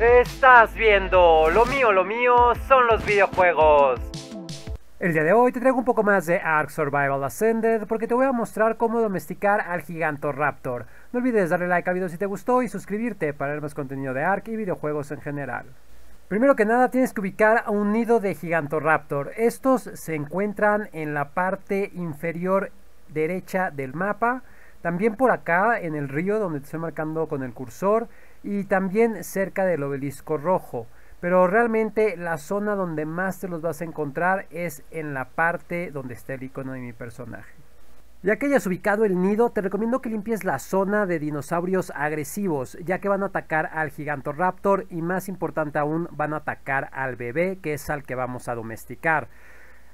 Estás viendo, lo mío, lo mío son los videojuegos. El día de hoy te traigo un poco más de Ark Survival Ascended porque te voy a mostrar cómo domesticar al raptor... No olvides darle like al video si te gustó y suscribirte para ver más contenido de Ark y videojuegos en general. Primero que nada tienes que ubicar a un nido de raptor... Estos se encuentran en la parte inferior derecha del mapa. También por acá en el río donde te estoy marcando con el cursor y también cerca del obelisco rojo. Pero realmente la zona donde más te los vas a encontrar es en la parte donde está el icono de mi personaje. Ya que hayas ubicado el nido, te recomiendo que limpies la zona de dinosaurios agresivos, ya que van a atacar al gigantoraptor y más importante aún, van a atacar al bebé, que es al que vamos a domesticar.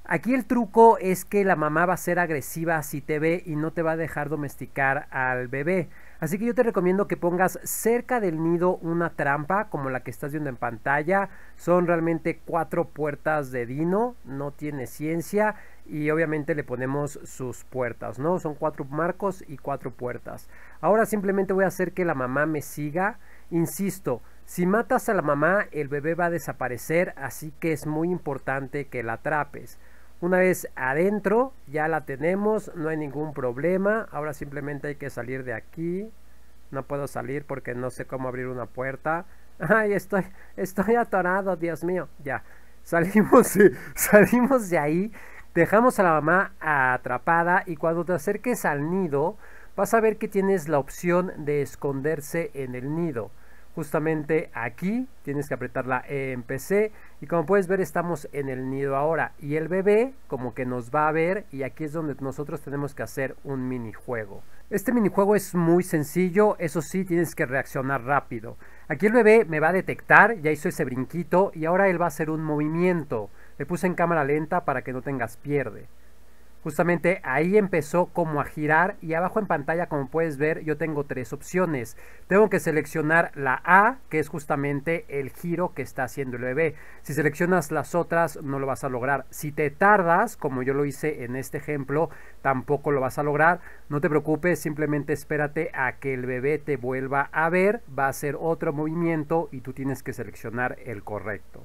Aquí el truco es que la mamá va a ser agresiva si te ve y no te va a dejar domesticar al bebé. Así que yo te recomiendo que pongas cerca del nido una trampa como la que estás viendo en pantalla. Son realmente cuatro puertas de dino, no tiene ciencia y obviamente le ponemos sus puertas, ¿no? Son cuatro marcos y cuatro puertas. Ahora simplemente voy a hacer que la mamá me siga. Insisto, si matas a la mamá el bebé va a desaparecer, así que es muy importante que la atrapes. Una vez adentro, ya la tenemos, no hay ningún problema. Ahora simplemente hay que salir de aquí. No puedo salir porque no sé cómo abrir una puerta. Ay, estoy, estoy atorado, Dios mío. Ya, salimos, salimos de ahí. Dejamos a la mamá atrapada y cuando te acerques al nido, vas a ver que tienes la opción de esconderse en el nido justamente aquí tienes que apretar e en PC y como puedes ver estamos en el nido ahora y el bebé como que nos va a ver y aquí es donde nosotros tenemos que hacer un minijuego. Este minijuego es muy sencillo, eso sí tienes que reaccionar rápido. Aquí el bebé me va a detectar, ya hizo ese brinquito y ahora él va a hacer un movimiento. Le puse en cámara lenta para que no tengas pierde. Justamente ahí empezó como a girar y abajo en pantalla como puedes ver yo tengo tres opciones. Tengo que seleccionar la A que es justamente el giro que está haciendo el bebé. Si seleccionas las otras no lo vas a lograr. Si te tardas como yo lo hice en este ejemplo tampoco lo vas a lograr. No te preocupes simplemente espérate a que el bebé te vuelva a ver. Va a hacer otro movimiento y tú tienes que seleccionar el correcto.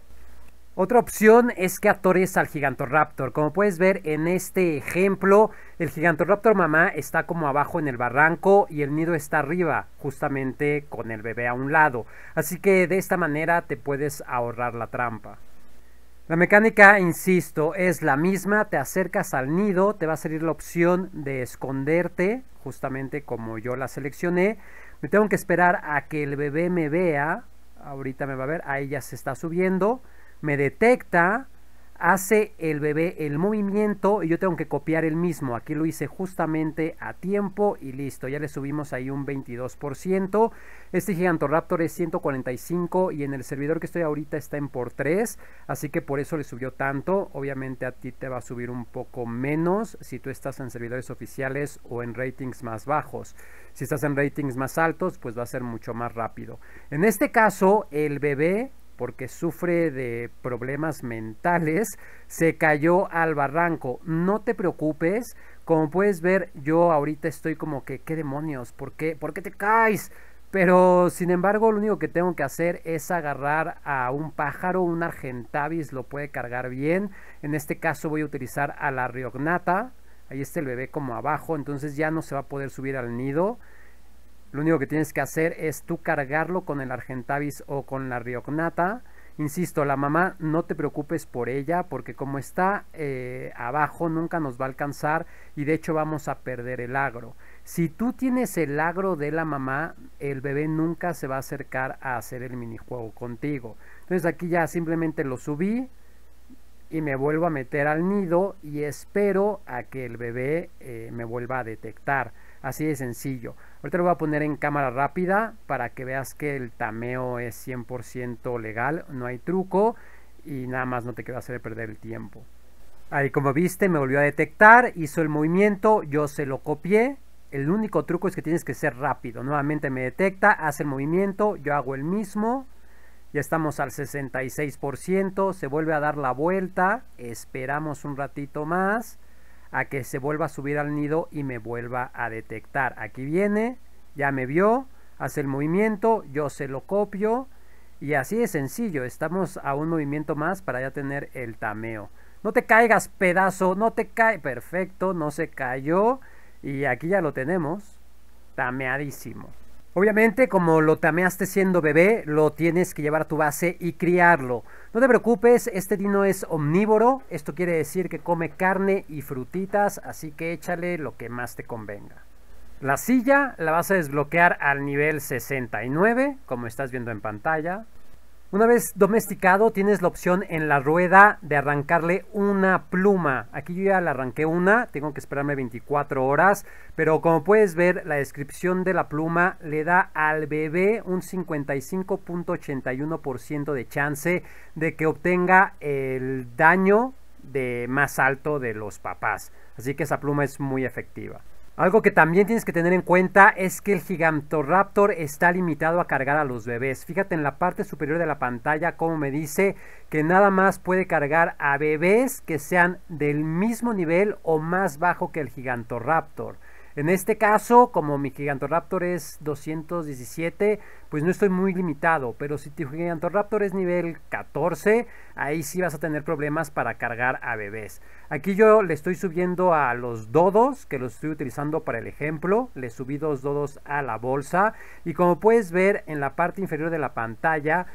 Otra opción es que atores al Gigantoraptor. Como puedes ver en este ejemplo, el Gigantoraptor mamá está como abajo en el barranco y el nido está arriba, justamente con el bebé a un lado. Así que de esta manera te puedes ahorrar la trampa. La mecánica, insisto, es la misma, te acercas al nido, te va a salir la opción de esconderte, justamente como yo la seleccioné. Me tengo que esperar a que el bebé me vea, ahorita me va a ver, ahí ya se está subiendo me detecta, hace el bebé el movimiento y yo tengo que copiar el mismo. Aquí lo hice justamente a tiempo y listo, ya le subimos ahí un 22%. Este Gigantoraptor es 145 y en el servidor que estoy ahorita está en por 3, así que por eso le subió tanto. Obviamente a ti te va a subir un poco menos si tú estás en servidores oficiales o en ratings más bajos. Si estás en ratings más altos, pues va a ser mucho más rápido. En este caso, el bebé porque sufre de problemas mentales, se cayó al barranco. No te preocupes, como puedes ver, yo ahorita estoy como que, ¿qué demonios? ¿Por qué? ¿Por qué te caes? Pero sin embargo, lo único que tengo que hacer es agarrar a un pájaro, un argentavis lo puede cargar bien. En este caso voy a utilizar a la riognata. Ahí está el bebé como abajo, entonces ya no se va a poder subir al nido. Lo único que tienes que hacer es tú cargarlo con el Argentavis o con la Riognata. Insisto, la mamá no te preocupes por ella porque como está eh, abajo nunca nos va a alcanzar y de hecho vamos a perder el agro. Si tú tienes el agro de la mamá, el bebé nunca se va a acercar a hacer el minijuego contigo. Entonces aquí ya simplemente lo subí, y me vuelvo a meter al nido y espero a que el bebé eh, me vuelva a detectar. Así de sencillo. Ahorita lo voy a poner en cámara rápida para que veas que el tameo es 100% legal, no hay truco y nada más no te quiero hacer perder el tiempo. Ahí como viste me volvió a detectar, hizo el movimiento, yo se lo copié. El único truco es que tienes que ser rápido. Nuevamente me detecta, hace el movimiento, yo hago el mismo. Ya estamos al 66%, se vuelve a dar la vuelta, esperamos un ratito más a que se vuelva a subir al nido y me vuelva a detectar. Aquí viene, ya me vio, hace el movimiento, yo se lo copio y así de sencillo, estamos a un movimiento más para ya tener el tameo. No te caigas pedazo, no te cae, perfecto, no se cayó y aquí ya lo tenemos, tameadísimo. Obviamente, como lo tameaste siendo bebé, lo tienes que llevar a tu base y criarlo. No te preocupes, este dino es omnívoro, esto quiere decir que come carne y frutitas, así que échale lo que más te convenga. La silla la vas a desbloquear al nivel 69, como estás viendo en pantalla. Una vez domesticado, tienes la opción en la rueda de arrancarle una pluma. Aquí yo ya la arranqué una, tengo que esperarme 24 horas, pero como puedes ver, la descripción de la pluma le da al bebé un 55.81% de chance de que obtenga el daño de más alto de los papás. Así que esa pluma es muy efectiva. Algo que también tienes que tener en cuenta es que el Gigantoraptor está limitado a cargar a los bebés. Fíjate en la parte superior de la pantalla como me dice que nada más puede cargar a bebés que sean del mismo nivel o más bajo que el Gigantoraptor. En este caso, como mi Gigantoraptor es 217, pues no estoy muy limitado, pero si tu Gigantoraptor es nivel 14, ahí sí vas a tener problemas para cargar a bebés. Aquí yo le estoy subiendo a los dodos, que los estoy utilizando para el ejemplo, le subí dos dodos a la bolsa y como puedes ver en la parte inferior de la pantalla,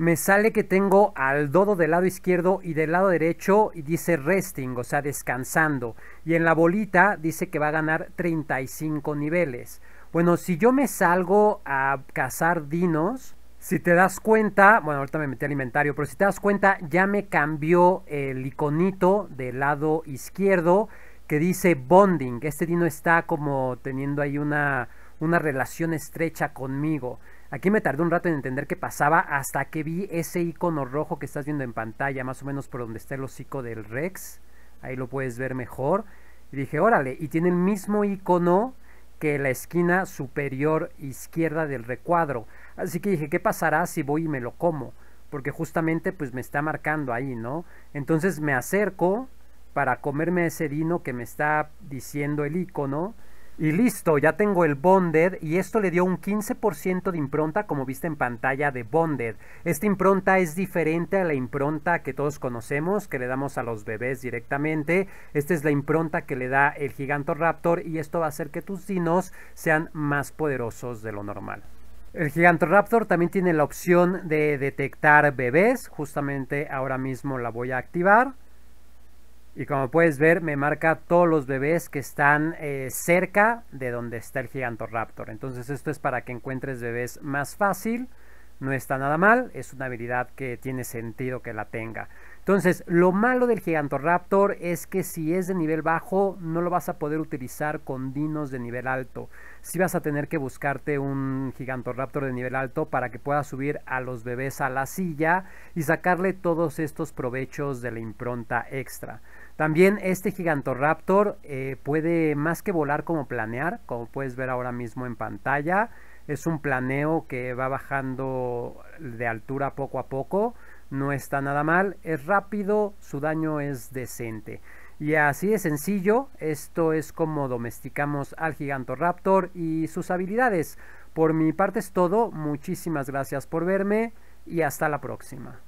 me sale que tengo al dodo del lado izquierdo y del lado derecho y dice resting, o sea, descansando. Y en la bolita dice que va a ganar 35 niveles. Bueno, si yo me salgo a cazar dinos, si te das cuenta, bueno, ahorita me metí al inventario, pero si te das cuenta, ya me cambió el iconito del lado izquierdo que dice bonding. Este dino está como teniendo ahí una, una relación estrecha conmigo. Aquí me tardé un rato en entender qué pasaba hasta que vi ese icono rojo que estás viendo en pantalla, más o menos por donde está el hocico del Rex. Ahí lo puedes ver mejor. Y dije, órale, y tiene el mismo icono que la esquina superior izquierda del recuadro. Así que dije, ¿qué pasará si voy y me lo como? Porque justamente pues me está marcando ahí, ¿no? Entonces me acerco para comerme ese dino que me está diciendo el icono y listo, ya tengo el Bonded y esto le dio un 15% de impronta como viste en pantalla de Bonded. Esta impronta es diferente a la impronta que todos conocemos, que le damos a los bebés directamente. Esta es la impronta que le da el Gigantoraptor y esto va a hacer que tus dinos sean más poderosos de lo normal. El Gigantoraptor también tiene la opción de detectar bebés, justamente ahora mismo la voy a activar. Y como puedes ver, me marca todos los bebés que están eh, cerca de donde está el Gigantoraptor. Entonces esto es para que encuentres bebés más fácil. No está nada mal, es una habilidad que tiene sentido que la tenga. Entonces, lo malo del Gigantoraptor es que si es de nivel bajo, no lo vas a poder utilizar con dinos de nivel alto. Si vas a tener que buscarte un Gigantoraptor de nivel alto para que puedas subir a los bebés a la silla y sacarle todos estos provechos de la impronta extra. También este gigantoraptor eh, puede más que volar como planear, como puedes ver ahora mismo en pantalla. Es un planeo que va bajando de altura poco a poco. No está nada mal, es rápido, su daño es decente. Y así de sencillo, esto es como domesticamos al Gigantoraptor y sus habilidades. Por mi parte es todo, muchísimas gracias por verme y hasta la próxima.